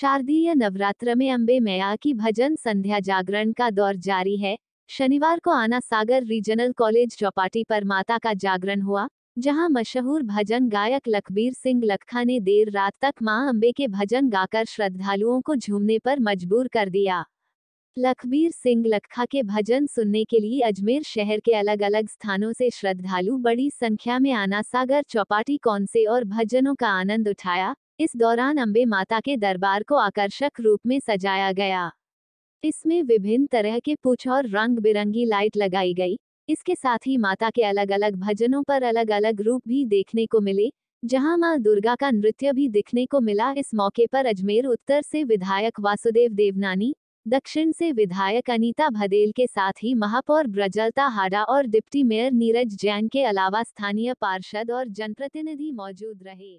शारदीय नवरात्र में अम्बे मैया की भजन संध्या जागरण का दौर जारी है शनिवार को आना सागर रीजनल कॉलेज चौपाटी पर माता का जागरण हुआ जहां मशहूर भजन गायक लखबीर सिंह लखा ने देर रात तक मां अम्बे के भजन गाकर श्रद्धालुओं को झूमने पर मजबूर कर दिया लखबीर सिंह लखा के भजन सुनने के लिए अजमेर शहर के अलग अलग स्थानों से श्रद्धालु बड़ी संख्या में आना सागर चौपाटी कौन से और भजनों का आनंद उठाया इस दौरान अम्बे माता के दरबार को आकर्षक रूप में सजाया गया इसमें विभिन्न तरह के पूछ और रंग बिरंगी लाइट लगाई गई इसके साथ ही माता के अलग अलग भजनों पर अलग अलग रूप भी देखने को मिले जहां मां दुर्गा का नृत्य भी दिखने को मिला इस मौके पर अजमेर उत्तर से विधायक वासुदेव देवनानी दक्षिण से विधायक अनीता भदेल के साथ ही महापौर ब्रजलता हाडा और डिप्टी मेयर नीरज जैन के अलावा स्थानीय पार्षद और जनप्रतिनिधि मौजूद रहे